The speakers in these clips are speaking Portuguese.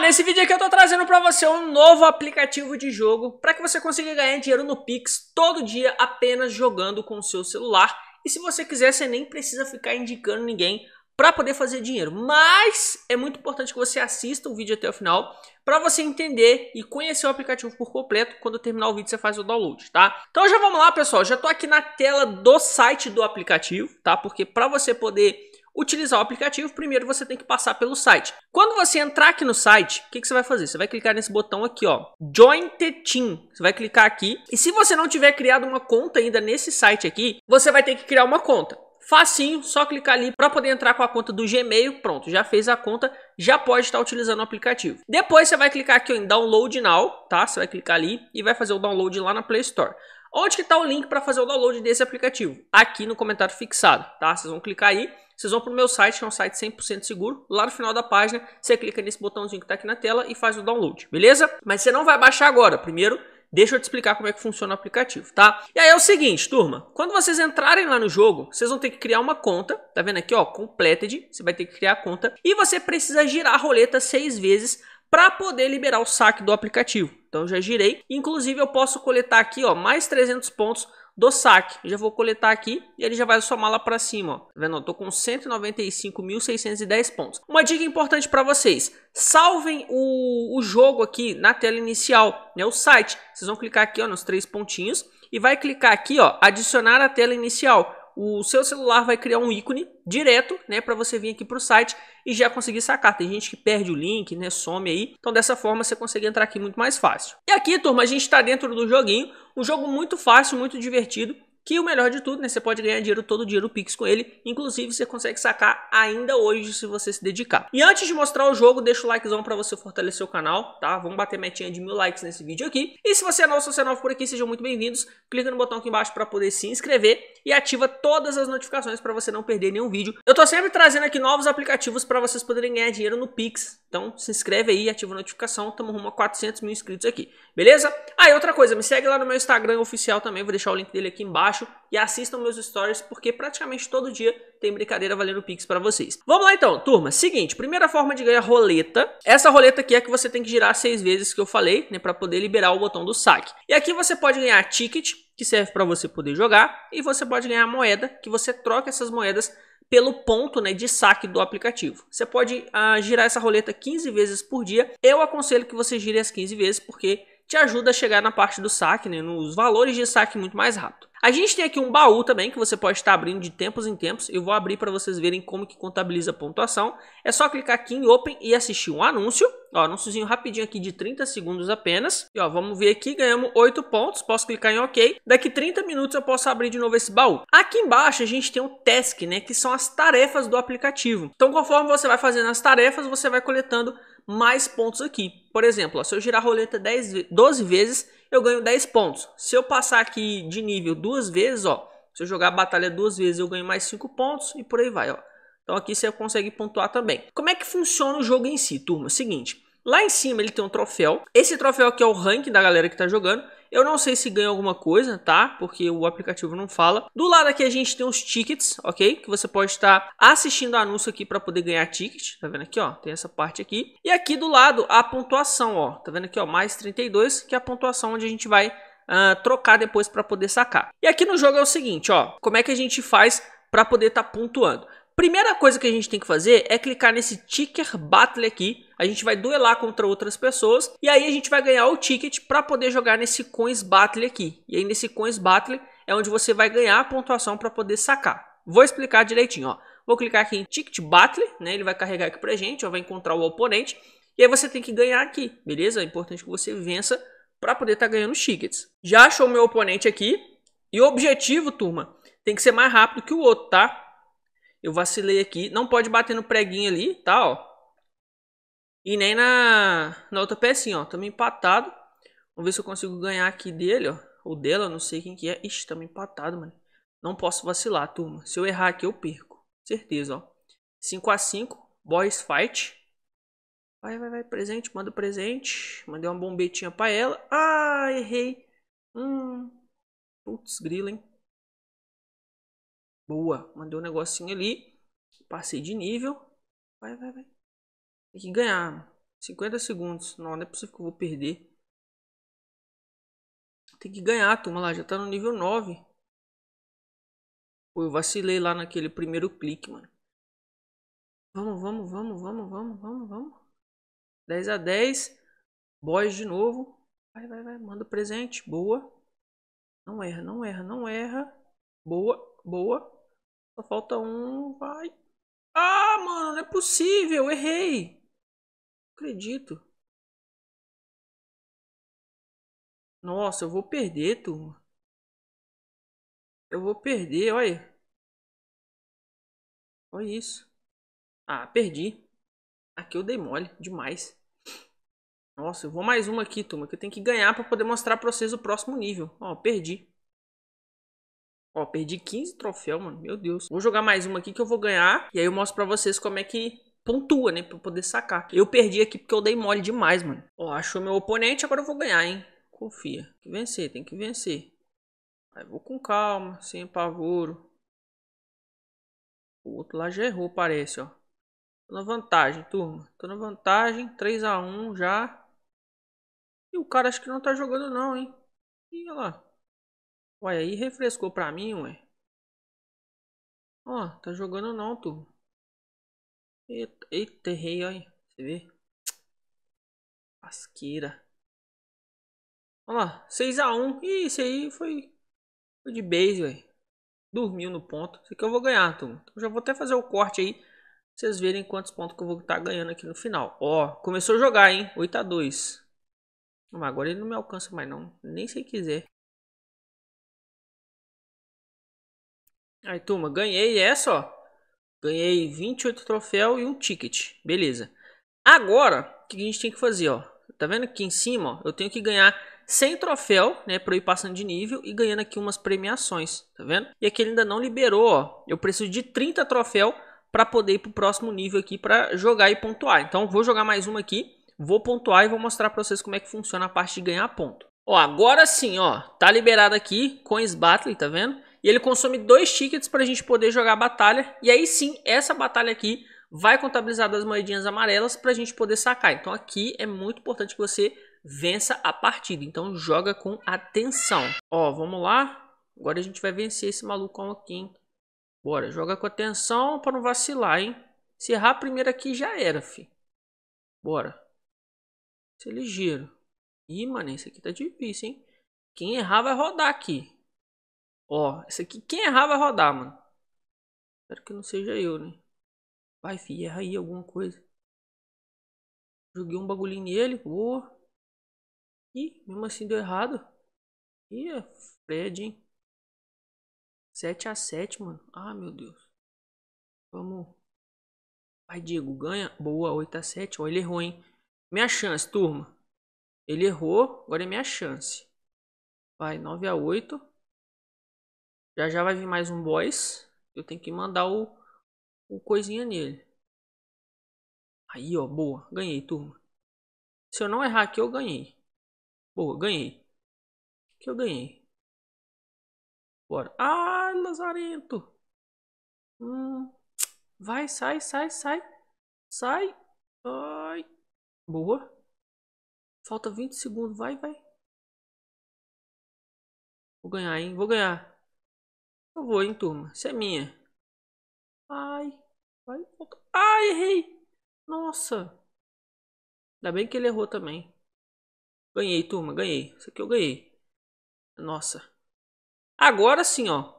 nesse vídeo aqui eu tô trazendo para você um novo aplicativo de jogo para que você consiga ganhar dinheiro no Pix todo dia apenas jogando com o seu celular. E se você quiser, você nem precisa ficar indicando ninguém para poder fazer dinheiro. Mas é muito importante que você assista o vídeo até o final para você entender e conhecer o aplicativo por completo. Quando terminar o vídeo, você faz o download, tá? Então já vamos lá, pessoal. Já tô aqui na tela do site do aplicativo, tá? Porque para você poder utilizar o aplicativo, primeiro você tem que passar pelo site. Quando você entrar aqui no site, o que, que você vai fazer? Você vai clicar nesse botão aqui, ó, Join the Team. Você vai clicar aqui. E se você não tiver criado uma conta ainda nesse site aqui, você vai ter que criar uma conta. Facinho, só clicar ali para poder entrar com a conta do Gmail. Pronto, já fez a conta, já pode estar utilizando o aplicativo. Depois você vai clicar aqui ó, em Download Now, tá? Você vai clicar ali e vai fazer o download lá na Play Store. Onde que está o link para fazer o download desse aplicativo? Aqui no comentário fixado, tá? Vocês vão clicar aí vocês vão para o meu site, que é um site 100% seguro. Lá no final da página, você clica nesse botãozinho que está aqui na tela e faz o download, beleza? Mas você não vai baixar agora. Primeiro, Deixa eu te explicar como é que funciona o aplicativo, tá? E aí é o seguinte, turma, quando vocês entrarem lá no jogo, vocês vão ter que criar uma conta, tá vendo aqui, ó, completed, você vai ter que criar a conta e você precisa girar a roleta seis vezes para poder liberar o saque do aplicativo. Então já girei, inclusive eu posso coletar aqui, ó, mais 300 pontos do saque. já vou coletar aqui e ele já vai somar lá para cima. Ó. Tá vendo? Eu tô com 195.610 pontos. Uma dica importante para vocês. Salvem o, o jogo aqui na tela inicial, né? O site. Vocês vão clicar aqui ó, nos três pontinhos e vai clicar aqui ó, adicionar a tela inicial o seu celular vai criar um ícone direto, né, para você vir aqui para o site e já conseguir sacar. Tem gente que perde o link, né, some aí. Então dessa forma você consegue entrar aqui muito mais fácil. E aqui, turma, a gente está dentro do joguinho, um jogo muito fácil, muito divertido. Que o melhor de tudo, né? Você pode ganhar dinheiro todo o no Pix com ele. Inclusive, você consegue sacar ainda hoje se você se dedicar. E antes de mostrar o jogo, deixa o likezão para você fortalecer o canal, tá? Vamos bater metinha de mil likes nesse vídeo aqui. E se você é novo, se você é novo por aqui, sejam muito bem-vindos. Clica no botão aqui embaixo para poder se inscrever e ativa todas as notificações para você não perder nenhum vídeo. Eu tô sempre trazendo aqui novos aplicativos para vocês poderem ganhar dinheiro no Pix. Então se inscreve aí, ativa a notificação, estamos rumo a 400 mil inscritos aqui, beleza? Ah, e outra coisa, me segue lá no meu Instagram oficial também, vou deixar o link dele aqui embaixo e assistam meus stories porque praticamente todo dia tem brincadeira valendo Pix para vocês. Vamos lá então, turma. Seguinte, primeira forma de ganhar roleta. Essa roleta aqui é que você tem que girar seis vezes que eu falei, né, para poder liberar o botão do saque. E aqui você pode ganhar ticket, que serve para você poder jogar e você pode ganhar moeda que você troca essas moedas pelo ponto né, de saque do aplicativo. Você pode ah, girar essa roleta 15 vezes por dia. Eu aconselho que você gire as 15 vezes porque te ajuda a chegar na parte do saque, né, nos valores de saque muito mais rápido. A gente tem aqui um baú também que você pode estar abrindo de tempos em tempos. Eu vou abrir para vocês verem como que contabiliza a pontuação. É só clicar aqui em Open e assistir um anúncio. Ó, anúnciozinho rapidinho aqui de 30 segundos apenas. E ó, vamos ver aqui, ganhamos 8 pontos. Posso clicar em OK. Daqui 30 minutos eu posso abrir de novo esse baú. Aqui embaixo a gente tem o task, né, que são as tarefas do aplicativo. Então, conforme você vai fazendo as tarefas, você vai coletando mais pontos aqui. Por exemplo, ó, se eu girar a roleta 10, 12 vezes, eu ganho 10 pontos. Se eu passar aqui de nível duas vezes, ó, se eu jogar a batalha duas vezes, eu ganho mais 5 pontos e por aí vai. Ó. Então aqui você consegue pontuar também. Como é que funciona o jogo em si, turma? o seguinte, Lá em cima ele tem um troféu. Esse troféu aqui é o ranking da galera que tá jogando. Eu não sei se ganha alguma coisa, tá? Porque o aplicativo não fala. Do lado aqui a gente tem os tickets, ok? Que você pode estar assistindo o anúncio aqui para poder ganhar ticket. Tá vendo aqui, ó? Tem essa parte aqui. E aqui do lado a pontuação, ó. Tá vendo aqui, ó? Mais 32, que é a pontuação onde a gente vai uh, trocar depois para poder sacar. E aqui no jogo é o seguinte, ó. Como é que a gente faz para poder estar tá pontuando? Primeira coisa que a gente tem que fazer é clicar nesse ticker battle aqui. A gente vai duelar contra outras pessoas e aí a gente vai ganhar o ticket para poder jogar nesse coins battle aqui. E aí nesse coins battle é onde você vai ganhar a pontuação para poder sacar. Vou explicar direitinho, ó. Vou clicar aqui em ticket battle, né? Ele vai carregar aqui pra gente, ó, vai encontrar o oponente. E aí você tem que ganhar aqui, beleza? É importante que você vença para poder estar tá ganhando os tickets. Já achou meu oponente aqui. E o objetivo, turma, tem que ser mais rápido que o outro, tá? Eu vacilei aqui. Não pode bater no preguinho ali, tá, ó. E nem na, na outra pecinha, ó. Tamo empatado. Vamos ver se eu consigo ganhar aqui dele, ó. Ou dela, não sei quem que é. Ixi, tamo empatado, mano. Não posso vacilar, turma. Se eu errar aqui, eu perco. Certeza, ó. 5x5. Boys fight. Vai, vai, vai, presente, manda presente. Mandei uma bombetinha pra ela. Ah, errei. Hum. Putz, grilo, hein? Boa. Mandei um negocinho ali. Passei de nível. Vai, vai, vai. Tem que ganhar. 50 segundos. Não, não é possível que eu vou perder. Tem que ganhar, turma. Lá já tá no nível 9. Pô, eu vacilei lá naquele primeiro clique, mano. Vamos, vamos, vamos, vamos, vamos, vamos, vamos. 10 a 10. Boys de novo. Vai, vai, vai. Manda presente. Boa. Não erra, não erra, não erra. Boa, boa. Só falta um. Vai. Ah, mano, não é possível. Errei. Não acredito. Nossa, eu vou perder, turma. Eu vou perder, olha. Olha isso. Ah, perdi. Aqui eu dei mole demais. Nossa, eu vou mais uma aqui, turma, que eu tenho que ganhar para poder mostrar para vocês o próximo nível. Ó, perdi. Ó, perdi 15 troféus, mano. Meu Deus. Vou jogar mais uma aqui que eu vou ganhar. E aí eu mostro pra vocês como é que pontua, né? Pra eu poder sacar. Eu perdi aqui porque eu dei mole demais, mano. Ó, achou meu oponente. Agora eu vou ganhar, hein? Confia. Tem que vencer, tem que vencer. Aí vou com calma, sem apavoro. O outro lá já errou, parece, ó. Tô na vantagem, turma. Tô na vantagem. 3x1 já. E o cara acho que não tá jogando não, hein? Ih, olha lá. Uai, aí refrescou pra mim, ué. Ó, oh, tá jogando não, tu. Eita, eita errei, olha. Você vê? Asqueira. Ó lá, 6x1. Ih, isso aí foi, foi de base, ué. Dormiu no ponto. Isso aqui eu vou ganhar, turma. Então, já vou até fazer o corte aí. Pra vocês verem quantos pontos que eu vou estar tá ganhando aqui no final. Ó, começou a jogar, hein? 8x2. Mas agora ele não me alcança mais, não. Nem se quiser. Aí, turma, ganhei essa, ó. Ganhei 28 troféus e um ticket. Beleza. Agora, o que a gente tem que fazer, ó? Tá vendo aqui em cima, ó? Eu tenho que ganhar 100 troféu, né? Pra eu ir passando de nível e ganhando aqui umas premiações, tá vendo? E aqui ele ainda não liberou, ó. Eu preciso de 30 troféu para poder ir pro próximo nível aqui para jogar e pontuar. Então, vou jogar mais uma aqui. Vou pontuar e vou mostrar para vocês como é que funciona a parte de ganhar ponto. Ó, agora sim, ó. Tá liberado aqui, Coins Battle, tá vendo? E ele consome dois tickets para a gente poder jogar a batalha. E aí sim, essa batalha aqui vai contabilizar das moedinhas amarelas para a gente poder sacar. Então aqui é muito importante que você vença a partida. Então joga com atenção. Ó, vamos lá. Agora a gente vai vencer esse malucão aqui, hein? Bora, joga com atenção para não vacilar, hein? Se errar a primeira aqui já era, fi. Bora. Ser ligeiro. Ih, mano, esse aqui tá difícil, hein? Quem errar vai rodar aqui. Ó, essa aqui, quem errar vai rodar, mano. Espero que não seja eu, né? Vai, fi, erra aí alguma coisa. Joguei um bagulhinho nele, boa. Ih, mesmo assim deu errado. Ih, é Fred, hein? 7x7, mano. Ah, meu Deus. Vamos. Vai, Diego, ganha. Boa, 8x7. Ó, ele errou, hein? Minha chance, turma. Ele errou, agora é minha chance. Vai, 9x8. Já já vai vir mais um boss. Eu tenho que mandar o, o coisinha nele. Aí, ó, boa. Ganhei, turma. Se eu não errar aqui, eu ganhei. Boa, ganhei. Que eu ganhei. Bora. Ah, lazarento. Hum. Vai, sai, sai, sai. Sai. Ai. Boa. Falta 20 segundos. Vai, vai. Vou ganhar, hein? Vou ganhar. Eu vou, hein, turma. Isso é minha. Ai. ai, Ai, errei. Nossa. Ainda bem que ele errou também. Ganhei, turma. Ganhei. Isso aqui eu ganhei. Nossa. Agora sim, ó.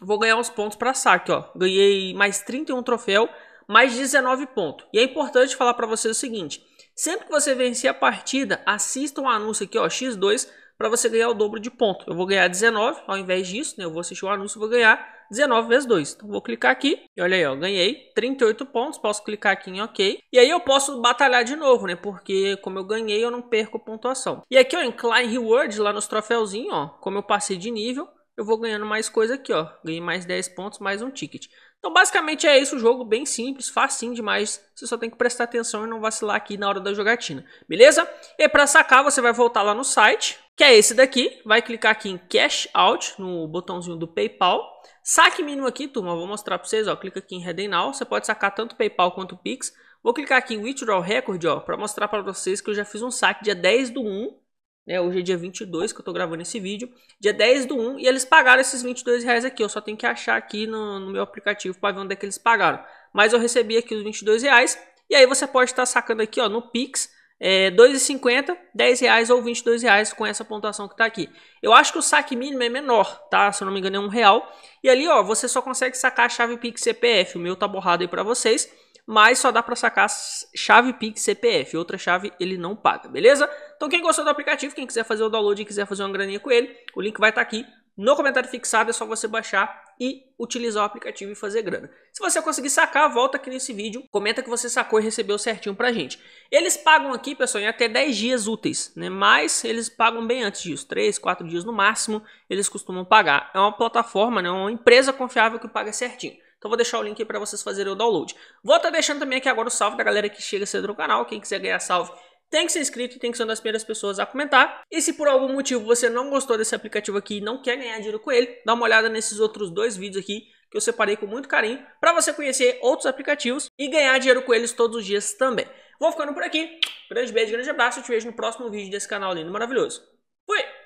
Vou ganhar uns pontos para saque, ó. Ganhei mais 31 troféu, mais 19 pontos. E é importante falar para vocês o seguinte. Sempre que você vencer a partida, assista um anúncio aqui, ó, X2, para você ganhar o dobro de ponto. Eu vou ganhar 19 ao invés disso, né? Eu vou assistir o anúncio e vou ganhar 19 vezes 2. Então, vou clicar aqui e olha aí, ó, ganhei 38 pontos. Posso clicar aqui em OK. E aí eu posso batalhar de novo, né? Porque como eu ganhei, eu não perco pontuação. E aqui, ó, em Climb Reward, lá nos troféuzinhos, ó, como eu passei de nível, eu vou ganhando mais coisa aqui, ó. Ganhei mais 10 pontos, mais um ticket. Então, basicamente é isso, o jogo bem simples, facinho demais. Você só tem que prestar atenção e não vacilar aqui na hora da jogatina, beleza? E para sacar, você vai voltar lá no site, que é esse daqui. Vai clicar aqui em Cash Out, no botãozinho do PayPal. Saque mínimo aqui, turma, vou mostrar para vocês, ó, clica aqui em Redeem Now, você pode sacar tanto PayPal quanto Pix. Vou clicar aqui em Withdraw Record, ó, para mostrar para vocês que eu já fiz um saque dia 10 do 1, né, hoje é dia 22 que eu tô gravando esse vídeo, dia 10 do 1, e eles pagaram esses 22 reais aqui, eu só tenho que achar aqui no, no meu aplicativo para ver onde é que eles pagaram. Mas eu recebi aqui os 22 reais, e aí você pode estar tá sacando aqui, ó, no Pix, é, 2,50, 10 reais ou 22 reais com essa pontuação que está aqui. Eu acho que o saque mínimo é menor, tá? Se eu não me engano é um real. E ali, ó, você só consegue sacar a chave Pix CPF. O meu tá borrado aí para vocês, mas só dá para sacar chave Pix CPF. Outra chave ele não paga, beleza? Então quem gostou do aplicativo, quem quiser fazer o download e quiser fazer uma graninha com ele, o link vai estar tá aqui no comentário fixado é só você baixar e utilizar o aplicativo e fazer grana. Se você conseguir sacar, volta aqui nesse vídeo, comenta que você sacou e recebeu certinho pra gente. Eles pagam aqui, pessoal, em até 10 dias úteis, né? Mas eles pagam bem antes disso, 3, 4 dias no máximo, eles costumam pagar. É uma plataforma, né? uma empresa confiável que paga certinho. Então vou deixar o link aí para vocês fazerem o download. Vou estar tá deixando também aqui agora o salve da galera que chega cedo no canal. Quem quiser ganhar salve, tem que ser inscrito e tem que ser uma das primeiras pessoas a comentar. E se por algum motivo você não gostou desse aplicativo aqui e não quer ganhar dinheiro com ele, dá uma olhada nesses outros dois vídeos aqui que eu separei com muito carinho para você conhecer outros aplicativos e ganhar dinheiro com eles todos os dias também. Vou ficando por aqui. Grande beijo, grande abraço. Eu te vejo no próximo vídeo desse canal lindo maravilhoso.